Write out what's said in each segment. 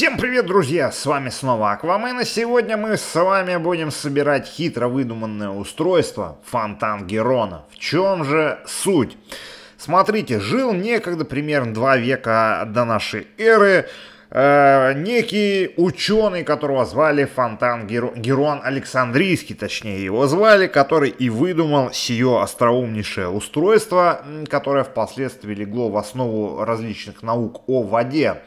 Всем привет, друзья! С вами снова Аквамен, и сегодня мы с вами будем собирать хитро выдуманное устройство Фонтан Герона. В чем же суть? Смотрите, жил некогда, примерно два века до нашей эры, э, некий ученый, которого звали Фонтан Герон, Герон Александрийский, точнее его звали, который и выдумал сие остроумнейшее устройство, которое впоследствии легло в основу различных наук о воде.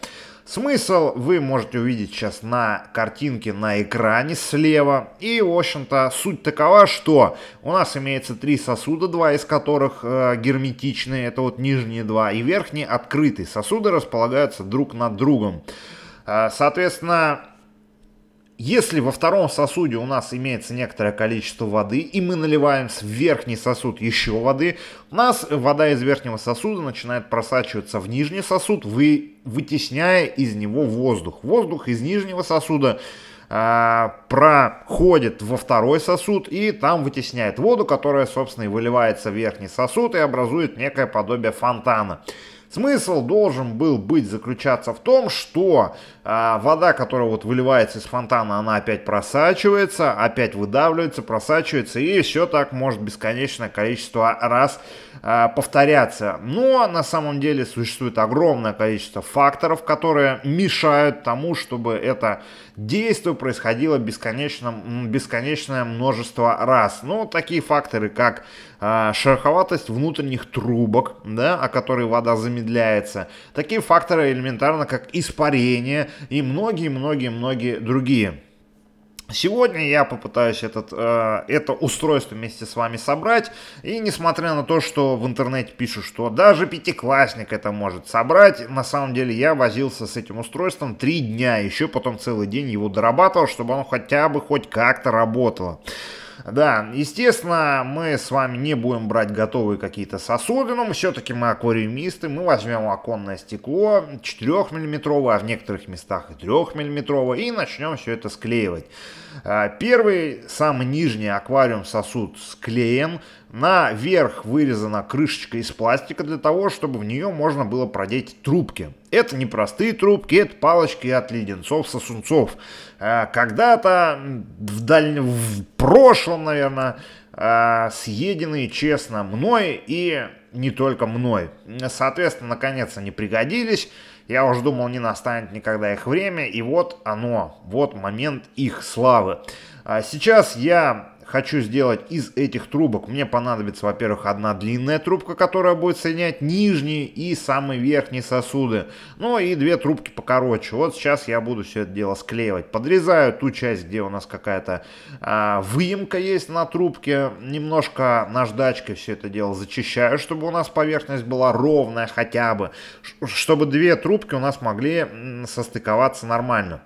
Смысл вы можете увидеть сейчас на картинке на экране слева. И, в общем-то, суть такова, что у нас имеется три сосуда, два из которых э, герметичные, это вот нижние два, и верхние открытые. Сосуды располагаются друг над другом. Э, соответственно, если во втором сосуде у нас имеется некоторое количество воды, и мы наливаем в верхний сосуд еще воды, у нас вода из верхнего сосуда начинает просачиваться в нижний сосуд, вы, вытесняя из него воздух. Воздух из нижнего сосуда а, проходит во второй сосуд и там вытесняет воду, которая, собственно, и выливается в верхний сосуд и образует некое подобие фонтана. Смысл должен был быть заключаться в том, что э, вода, которая вот выливается из фонтана, она опять просачивается, опять выдавливается, просачивается, и все так может бесконечное количество раз э, повторяться. Но на самом деле существует огромное количество факторов, которые мешают тому, чтобы это действие происходило бесконечно, бесконечное множество раз. Но такие факторы, как э, шероховатость внутренних трубок, да, о которой вода замедляется, замедляется. Такие факторы элементарно, как испарение и многие-многие-многие другие. Сегодня я попытаюсь этот, э, это устройство вместе с вами собрать, и несмотря на то, что в интернете пишут, что даже пятиклассник это может собрать, на самом деле я возился с этим устройством три дня, еще потом целый день его дорабатывал, чтобы оно хотя бы хоть как-то работало. Да, естественно, мы с вами не будем брать готовые какие-то сосуды, но все-таки мы аквариумисты, мы возьмем оконное стекло 4-миллиметровое, а в некоторых местах и 3-миллиметровое, и начнем все это склеивать. А, первый, самый нижний аквариум-сосуд склеен, Наверх вырезана крышечка из пластика для того, чтобы в нее можно было продеть трубки. Это не простые трубки, это палочки от леденцов-сосунцов. Э, когда-то в, дальнем в прошлом, наверное, э, съеденные честно мной и не только мной. Соответственно, наконец они пригодились. Я уже думал, не настанет никогда их время. И вот оно, вот момент их славы. А сейчас я хочу сделать из этих трубок, мне понадобится, во-первых, одна длинная трубка, которая будет соединять нижние и самые верхние сосуды, ну и две трубки покороче. Вот сейчас я буду все это дело склеивать. Подрезаю ту часть, где у нас какая-то а, выемка есть на трубке, немножко наждачкой все это дело зачищаю, чтобы у нас поверхность была ровная хотя бы, чтобы две трубки у нас могли состыковаться нормально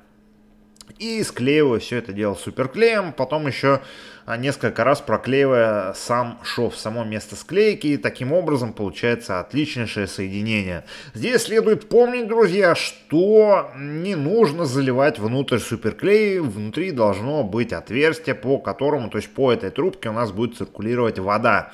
и склеиваю все это дело суперклеем, потом еще а, несколько раз проклеивая сам шов, само место склейки, и таким образом получается отличнейшее соединение. Здесь следует помнить, друзья, что не нужно заливать внутрь суперклей, внутри должно быть отверстие, по которому, то есть по этой трубке у нас будет циркулировать вода.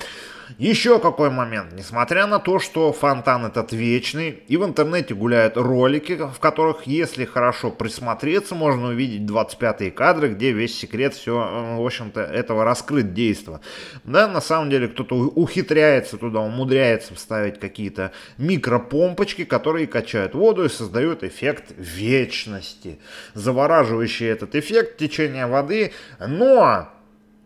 Еще какой момент. Несмотря на то, что фонтан этот вечный, и в интернете гуляют ролики, в которых, если хорошо присмотреться, можно увидеть 25-е кадры, где весь секрет все, э, в общем-то, этого раскрыт действо. Да, на самом деле кто-то ухитряется туда, умудряется вставить какие-то микропомпочки, которые качают воду и создают эффект вечности. Завораживающий этот эффект течения воды, но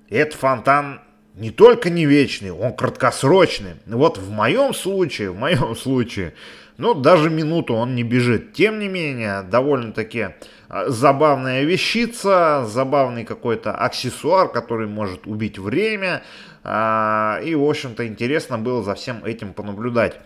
этот фонтан не только не вечный, он краткосрочный. Вот в моем случае, в моем случае, ну, даже минуту он не бежит. Тем не менее, довольно-таки а, забавная вещица, забавный какой-то аксессуар, который может убить время. А, и, в общем-то, интересно было за всем этим понаблюдать.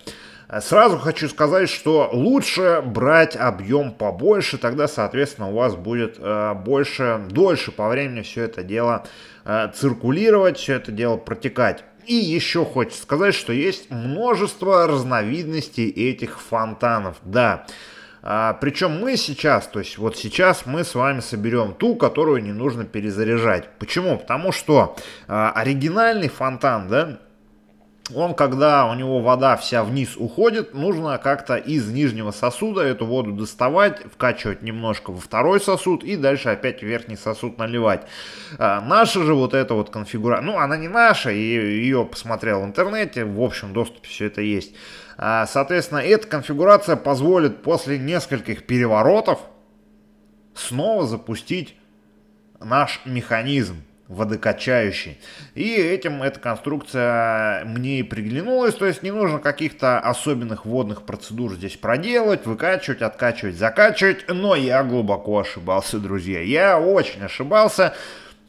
Сразу хочу сказать, что лучше брать объем побольше, тогда, соответственно, у вас будет э, больше, дольше по времени все это дело э, циркулировать, все это дело протекать. И еще хочется сказать, что есть множество разновидностей этих фонтанов. Да, а, причем мы сейчас, то есть вот сейчас мы с вами соберем ту, которую не нужно перезаряжать. Почему? Потому что а, оригинальный фонтан, да, он, когда у него вода вся вниз уходит, нужно как-то из нижнего сосуда эту воду доставать, вкачивать немножко во второй сосуд и дальше опять в верхний сосуд наливать. А, наша же вот эта вот конфигурация, ну она не наша, ее, ее посмотрел в интернете, в общем доступе все это есть. А, соответственно, эта конфигурация позволит после нескольких переворотов снова запустить наш механизм водокачающий. И этим эта конструкция мне и приглянулась, то есть не нужно каких-то особенных водных процедур здесь проделать, выкачивать, откачивать, закачивать, но я глубоко ошибался, друзья, я очень ошибался,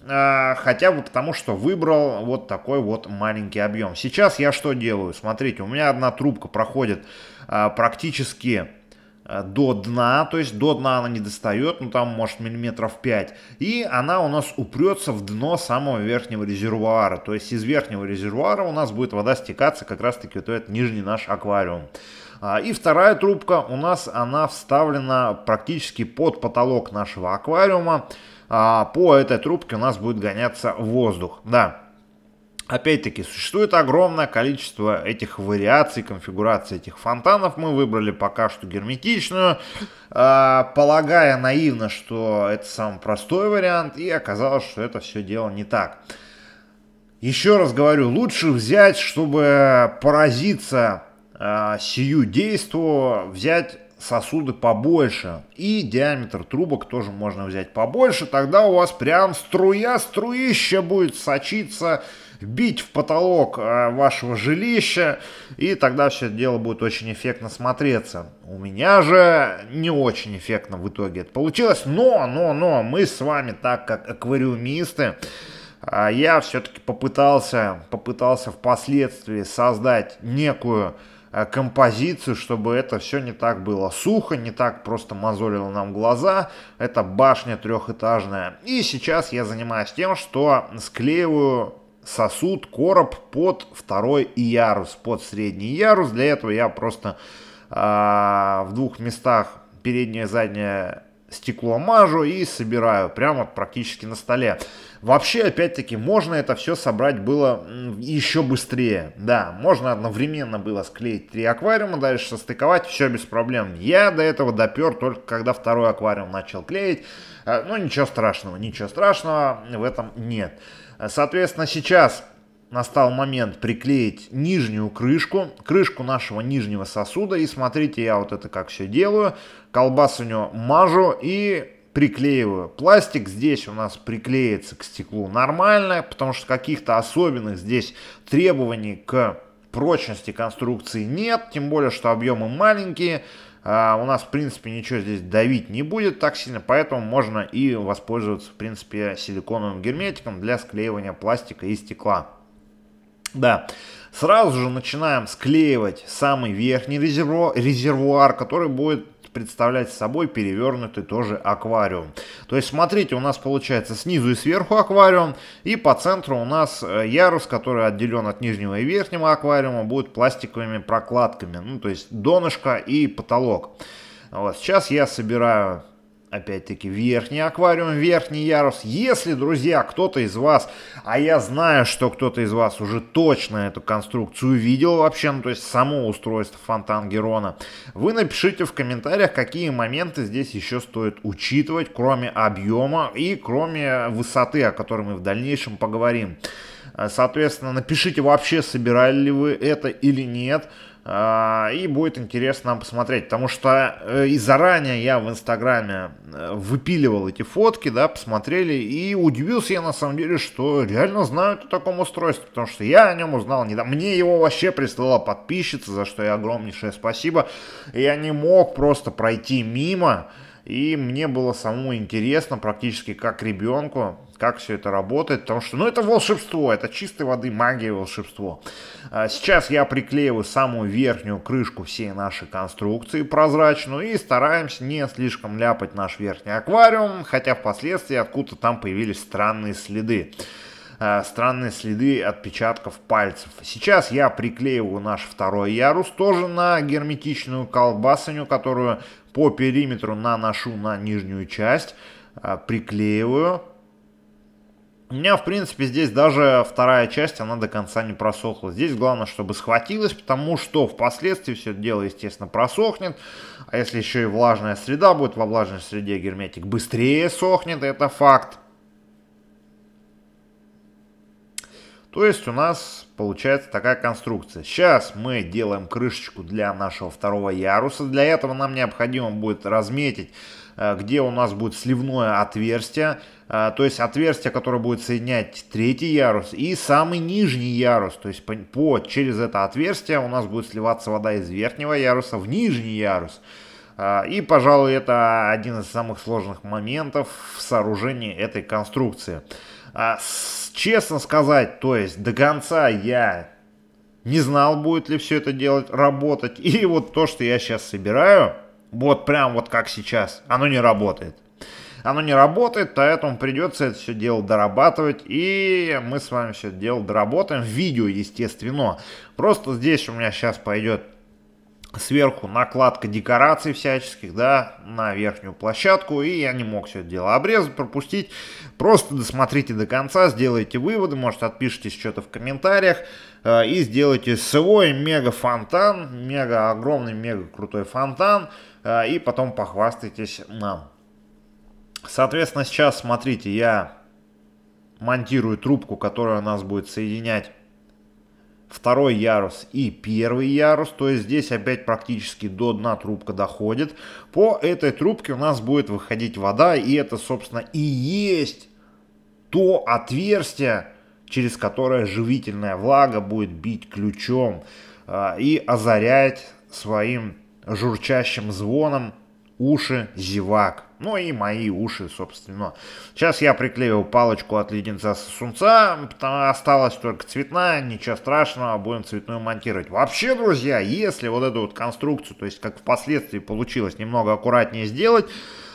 э, хотя бы потому, что выбрал вот такой вот маленький объем. Сейчас я что делаю? Смотрите, у меня одна трубка проходит э, практически Э, до дна, то есть до дна она не достает, ну там может миллиметров 5, и она у нас упрется в дно самого верхнего резервуара, то есть из верхнего резервуара у нас будет вода стекаться как раз таки вот в этот нижний наш аквариум. А, и вторая трубка у нас, она вставлена практически под потолок нашего аквариума, а, по этой трубке у нас будет гоняться воздух, да. Опять-таки, существует огромное количество этих вариаций, конфигураций этих фонтанов. Мы выбрали пока что герметичную, а, полагая наивно, что это самый простой вариант, и оказалось, что это все дело не так. Еще раз говорю, лучше взять, чтобы поразиться а, сию действу, взять сосуды побольше. И диаметр трубок тоже можно взять побольше. Тогда у вас прям струя, струища будет сочиться бить в потолок э, вашего жилища, и тогда все это дело будет очень эффектно смотреться. У меня же не очень эффектно в итоге это получилось, но, но, но, мы с вами, так как аквариумисты, а, я все-таки попытался, попытался впоследствии создать некую э, композицию, чтобы это все не так было сухо, не так просто мозолило нам глаза. Это башня трехэтажная. И сейчас я занимаюсь тем, что склеиваю сосуд, короб под второй ярус, под средний ярус. Для этого я просто э, в двух местах переднее и заднее стекло мажу и собираю прямо практически на столе. Вообще, опять-таки, можно это все собрать было еще быстрее. Да, можно одновременно было склеить три аквариума, дальше состыковать, все без проблем. Я до этого допер только когда второй аквариум начал клеить. Э, ну, ничего страшного, ничего страшного в этом нет. Соответственно, сейчас настал момент приклеить нижнюю крышку, крышку нашего нижнего сосуда. И смотрите, я вот это как все делаю. Колбасу у него мажу и приклеиваю. Пластик здесь у нас приклеится к стеклу нормально, потому что каких-то особенных здесь требований к прочности конструкции нет, тем более, что объемы маленькие. А у нас, в принципе, ничего здесь давить не будет так сильно, поэтому можно и воспользоваться, в принципе, силиконовым герметиком для склеивания пластика и стекла. Да, сразу же начинаем склеивать самый верхний резервуар, резервуар который будет представлять собой перевернутый тоже аквариум. То есть, смотрите, у нас получается снизу и сверху аквариум, и по центру у нас э, ярус, который отделен от нижнего и верхнего аквариума, будет пластиковыми прокладками, ну, то есть донышко и потолок. Вот, сейчас я собираю опять-таки верхний аквариум, верхний ярус. Если, друзья, кто-то из вас, а я знаю, что кто-то из вас уже точно эту конструкцию видел вообще, ну то есть само устройство фонтан Герона, вы напишите в комментариях, какие моменты здесь еще стоит учитывать, кроме объема и кроме высоты, о которой мы в дальнейшем поговорим. Э, соответственно, напишите вообще, собирали ли вы это или нет. Э, и будет интересно нам посмотреть, потому что э, и заранее я в Инстаграме выпиливал эти фотки, да, посмотрели, и удивился я на самом деле, что реально знают о таком устройстве, потому что я о нем узнал недавно. Мне его вообще прислала подписчица, за что я огромнейшее спасибо. Я не мог просто пройти мимо, и мне было самому интересно практически как ребенку, как все это работает, потому что, ну, это волшебство, это чистой воды магия волшебство. А сейчас я приклеиваю самую верхнюю крышку всей нашей конструкции прозрачную и стараемся не слишком ляпать наш верхний аквариум, хотя впоследствии откуда то там появились странные следы а, странные следы отпечатков пальцев. Сейчас я приклеиваю наш второй ярус тоже на герметичную колбасыню, которую по периметру наношу на нижнюю часть, а, приклеиваю. У меня, в принципе, здесь даже вторая часть, она до конца не просохла. Здесь главное, чтобы схватилась, потому что впоследствии все это дело, естественно, просохнет. А если еще и влажная среда будет, во влажной среде герметик быстрее сохнет, это факт. То есть у нас получается такая конструкция. Сейчас мы делаем крышечку для нашего второго яруса. Для этого нам необходимо будет разметить, э, где у нас будет сливное отверстие. Э, то есть отверстие, которое будет соединять третий ярус и самый нижний ярус. То есть по, по, через это отверстие у нас будет сливаться вода из верхнего яруса в нижний ярус. Э, и, пожалуй, это один из самых сложных моментов в сооружении этой конструкции. А, с, честно сказать, то есть до конца я не знал, будет ли все это делать, работать. И вот то, что я сейчас собираю, вот прям вот как сейчас, оно не работает. Оно не работает, поэтому придется это все дело дорабатывать. И мы с вами все это дело доработаем. Видео, естественно. Просто здесь у меня сейчас пойдет сверху накладка декораций всяческих, да, на верхнюю площадку, и я не мог все это дело обрезать, пропустить. Просто досмотрите до конца, сделайте выводы, может, отпишитесь что-то в комментариях, э, и сделайте свой мега-фонтан, мега-огромный, мега-крутой фонтан, э, и потом похвастайтесь нам. Соответственно, сейчас, смотрите, я монтирую трубку, которая у нас будет соединять второй ярус и первый ярус. То есть здесь опять практически до дна трубка доходит. По этой трубке у нас будет выходить вода. И это, собственно, и есть то отверстие, через которое живительная влага будет бить ключом а, и озарять своим журчащим звоном уши зевак. Ну и мои уши, собственно. Сейчас я приклеил палочку от леденца сосунца, осталась только цветная, ничего страшного, будем цветную монтировать. Вообще, друзья, если вот эту вот конструкцию, то есть как впоследствии получилось немного аккуратнее сделать,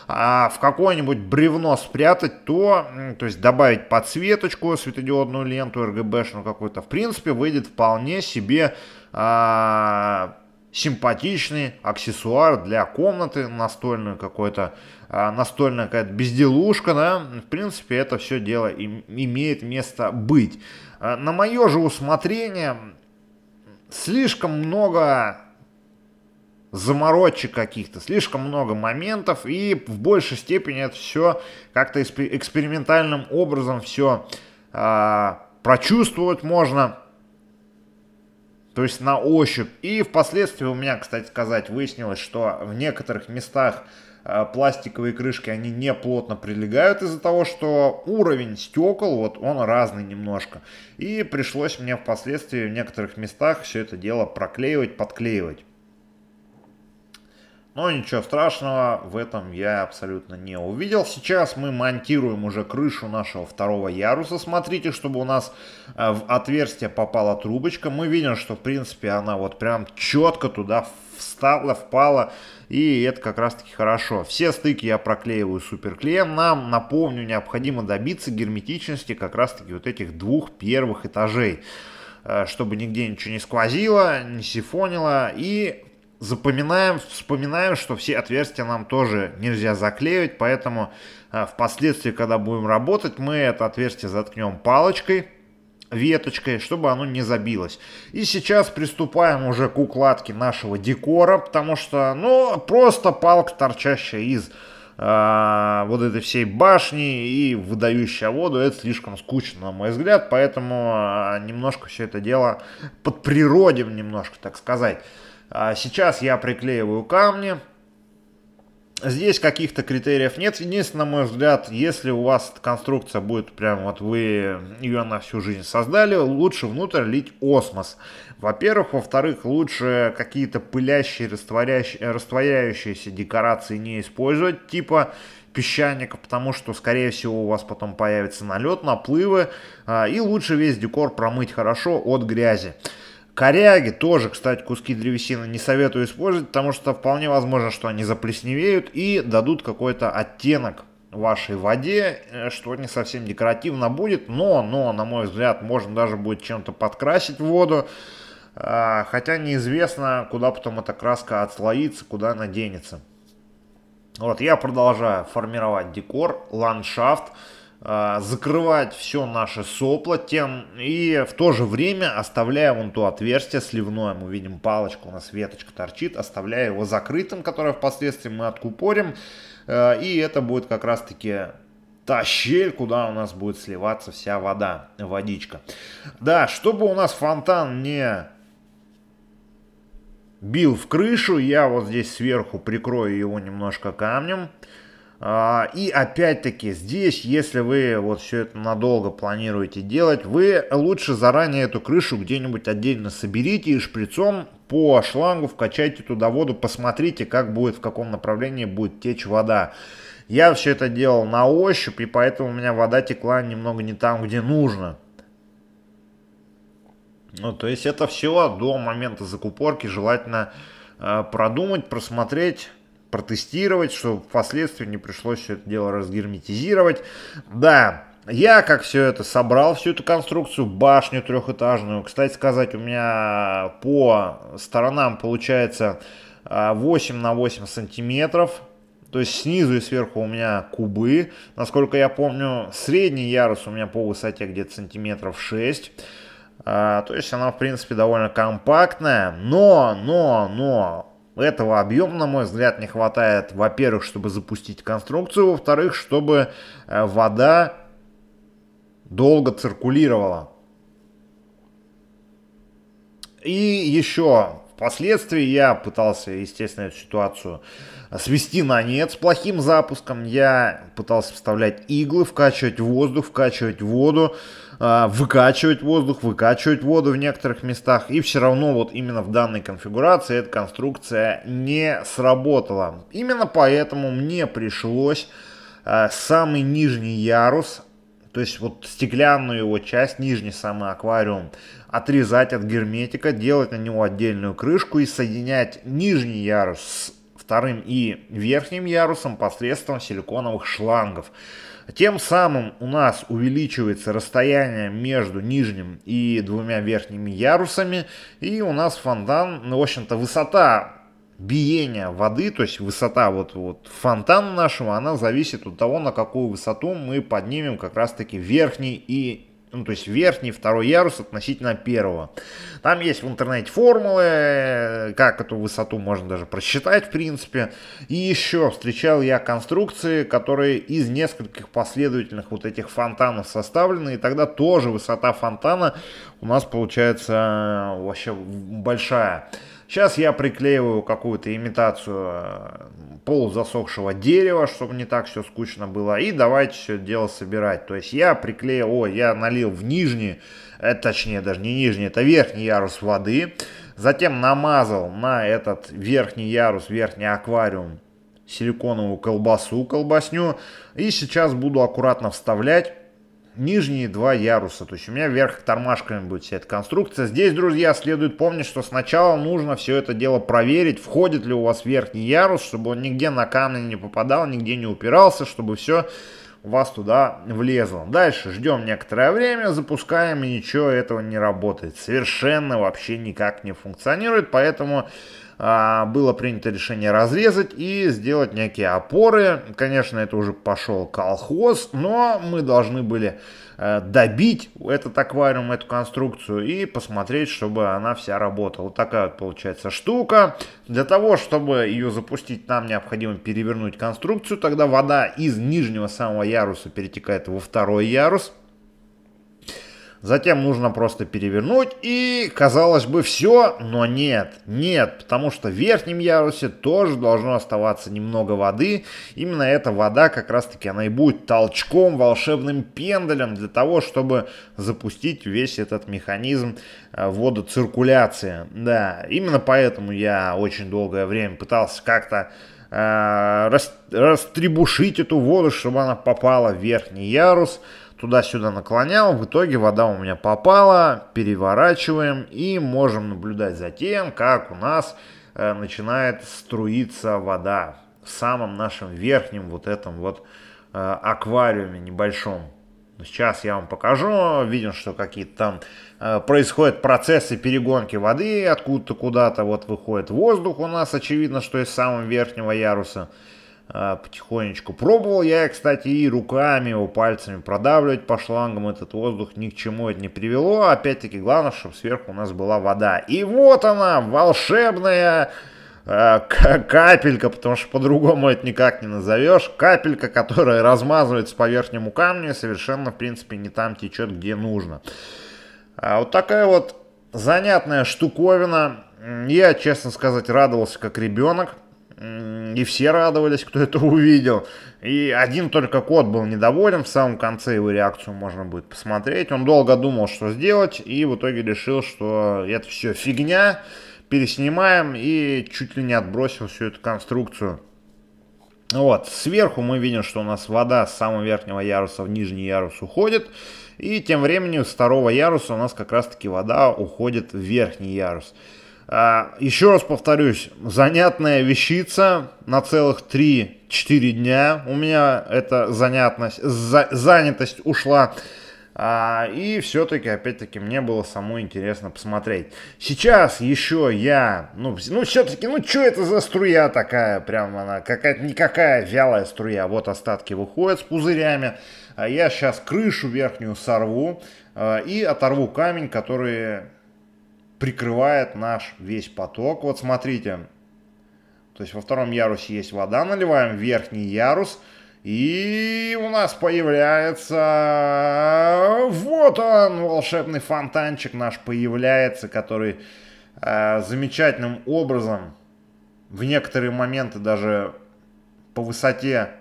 а в какое-нибудь бревно спрятать, то, то есть добавить подсветочку, светодиодную ленту, РГБшную какую-то, в принципе, выйдет вполне себе а, симпатичный аксессуар для комнаты настольную какой-то, а, настольная какая-то безделушка, да, в принципе, это все дело им, имеет место быть. А, на мое же усмотрение слишком много заморочек каких-то, слишком много моментов, и в большей степени это все как-то экспериментальным образом все а, прочувствовать можно, то есть на ощупь. И впоследствии у меня, кстати сказать, выяснилось, что в некоторых местах э, пластиковые крышки, они не плотно прилегают из-за того, что уровень стекол, вот он разный немножко. И пришлось мне впоследствии в некоторых местах все это дело проклеивать, подклеивать. Но ничего страшного в этом я абсолютно не увидел. Сейчас мы монтируем уже крышу нашего второго яруса. Смотрите, чтобы у нас э, в отверстие попала трубочка. Мы видим, что в принципе она вот прям четко туда встала, впала. И это как раз таки хорошо. Все стыки я проклеиваю суперклеем. Нам, напомню, необходимо добиться герметичности как раз таки вот этих двух первых этажей э, чтобы нигде ничего не сквозило, не сифонило. И запоминаем, вспоминаем, что все отверстия нам тоже нельзя заклеивать, поэтому а, впоследствии, когда будем работать, мы это отверстие заткнем палочкой, веточкой, чтобы оно не забилось. И сейчас приступаем уже к укладке нашего декора, потому что, ну, просто палка, торчащая из э, вот этой всей башни и выдающая воду, это слишком скучно, на мой взгляд, поэтому а, немножко все это дело под подприродим, немножко, так сказать. А сейчас я приклеиваю камни. Здесь каких-то критериев нет. Единственное, на мой взгляд, если у вас конструкция будет прям вот вы ее на всю жизнь создали, лучше внутрь лить осмос. Во-первых. Во-вторых, лучше какие-то пылящие, растворяющие, растворяющиеся декорации не использовать, типа песчаника, потому что, скорее всего, у вас потом появится налет, наплывы, а, и лучше весь декор промыть хорошо от грязи. Коряги тоже, кстати, куски древесины не советую использовать, потому что вполне возможно, что они заплесневеют и дадут какой-то оттенок вашей воде, э, что не совсем декоративно будет, но, но, на мой взгляд, можно даже будет чем-то подкрасить воду, а, хотя неизвестно, куда потом эта краска отслоится, куда она денется. Вот, я продолжаю формировать декор, ландшафт, а, закрывать все наше сопло тем и в то же время оставляя вон то отверстие сливное, мы видим палочку, у нас веточка торчит, оставляя его закрытым, которое впоследствии мы откупорим, э, и это будет как раз таки та щель, куда у нас будет сливаться вся вода, водичка. Да, чтобы у нас фонтан не бил в крышу, я вот здесь сверху прикрою его немножко камнем, а, и опять-таки здесь, если вы вот все это надолго планируете делать, вы лучше заранее эту крышу где-нибудь отдельно соберите и шприцом по шлангу вкачайте туда воду, посмотрите, как будет, в каком направлении будет течь вода. Я все это делал на ощупь, и поэтому у меня вода текла немного не там, где нужно. Ну, то есть это все до момента закупорки желательно э, продумать, просмотреть, протестировать, чтобы впоследствии не пришлось все это дело разгерметизировать. Да, я как все это собрал, всю эту конструкцию, башню трехэтажную. Кстати сказать, у меня по сторонам получается 8 а, на 8 сантиметров. То есть снизу и сверху у меня кубы. Насколько я помню, средний ярус у меня по высоте где-то сантиметров 6. А, то есть она, в принципе, довольно компактная. Но, но, но, этого объема, на мой взгляд, не хватает, во-первых, чтобы запустить конструкцию, во-вторых, чтобы э, вода долго циркулировала. И еще Впоследствии я пытался, естественно, эту ситуацию свести на нет с плохим запуском. Я пытался вставлять иглы, вкачивать воздух, вкачивать воду, а, выкачивать воздух, выкачивать воду в некоторых местах. И все равно вот именно в данной конфигурации эта конструкция не сработала. Именно поэтому мне пришлось а, самый нижний ярус то есть вот стеклянную его часть, нижний самый аквариум, отрезать от герметика, делать на него отдельную крышку и соединять нижний ярус с вторым и верхним ярусом посредством силиконовых шлангов. Тем самым у нас увеличивается расстояние между нижним и двумя верхними ярусами, и у нас фонтан, ну, в общем-то, высота биение воды, то есть высота вот, вот фонтана нашего, она зависит от того, на какую высоту мы поднимем как раз-таки верхний и ну, то есть верхний, второй ярус относительно первого. Там есть в интернете формулы, как эту высоту можно даже просчитать, в принципе. И еще встречал я конструкции, которые из нескольких последовательных вот этих фонтанов составлены, и тогда тоже высота фонтана у нас получается э, вообще большая. Сейчас я приклеиваю какую-то имитацию э, полузасохшего дерева, чтобы не так все скучно было. И давайте все дело собирать. То есть я приклеил, о, я налил в нижний, это, точнее даже не нижний, это верхний ярус воды. Затем намазал на этот верхний ярус, верхний аквариум силиконовую колбасу, колбасню. И сейчас буду аккуратно вставлять нижние два яруса. То есть у меня вверх тормашками будет вся эта конструкция. Здесь, друзья, следует помнить, что сначала нужно все это дело проверить, входит ли у вас верхний ярус, чтобы он нигде на камни не попадал, нигде не упирался, чтобы все у вас туда влезло. Дальше ждем некоторое время, запускаем, и ничего этого не работает. Совершенно вообще никак не функционирует, поэтому а, было принято решение разрезать и сделать некие опоры. Конечно, это уже пошел колхоз, но мы должны были э, добить этот аквариум, эту конструкцию и посмотреть, чтобы она вся работала. Вот такая вот получается штука. Для того, чтобы ее запустить, нам необходимо перевернуть конструкцию, тогда вода из нижнего самого яруса перетекает во второй ярус. Затем нужно просто перевернуть и, казалось бы, все, но нет, нет, потому что в верхнем ярусе тоже должно оставаться немного воды. Именно эта вода как раз-таки она и будет толчком, волшебным пендалем для того, чтобы запустить весь этот механизм э, водоциркуляции. Да, именно поэтому я очень долгое время пытался как-то э, растребушить эту воду, чтобы она попала в верхний ярус туда-сюда наклонял, в итоге вода у меня попала, переворачиваем и можем наблюдать за тем, как у нас э, начинает струиться вода в самом нашем верхнем вот этом вот э, аквариуме небольшом. Сейчас я вам покажу, видим, что какие-то там э, происходят процессы перегонки воды откуда-то куда-то, вот выходит воздух у нас, очевидно, что из самого верхнего яруса. А, потихонечку. Пробовал я, кстати, и руками, и пальцами продавливать по шлангам этот воздух, ни к чему это не привело. Опять-таки, главное, чтобы сверху у нас была вода. И вот она, волшебная а, капелька, потому что по-другому это никак не назовешь. Капелька, которая размазывается по верхнему камню, совершенно, в принципе, не там течет, где нужно. А вот такая вот занятная штуковина. Я, честно сказать, радовался как ребенок и все радовались, кто это увидел. И один только кот был недоволен, в самом конце его реакцию можно будет посмотреть. Он долго думал, что сделать, и в итоге решил, что это все фигня, переснимаем, и чуть ли не отбросил всю эту конструкцию. Вот, сверху мы видим, что у нас вода с самого верхнего яруса в нижний ярус уходит. И тем временем с второго яруса у нас как раз таки вода уходит в верхний ярус. А, еще раз повторюсь, занятная вещица на целых 3-4 дня. У меня эта занятность, занятость ушла. А, и все-таки, опять-таки, мне было самой интересно посмотреть. Сейчас еще я, ну, ну все-таки, ну, что это за струя такая, прям она какая-то никакая вялая струя. Вот остатки выходят с пузырями. А я сейчас крышу верхнюю сорву а, и оторву камень, который прикрывает наш весь поток. Вот смотрите, то есть во втором ярусе есть вода, наливаем верхний ярус, и у нас появляется, вот он, волшебный фонтанчик наш появляется, который э, замечательным образом в некоторые моменты даже по высоте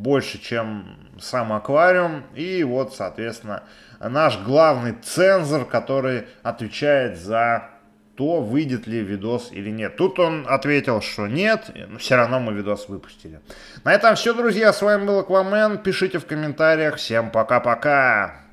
больше, чем сам аквариум. И вот, соответственно, наш главный цензор, который отвечает за то, выйдет ли видос или нет. Тут он ответил, что нет, но все равно мы видос выпустили. На этом все, друзья. С вами был Аквамен. Пишите в комментариях. Всем пока-пока.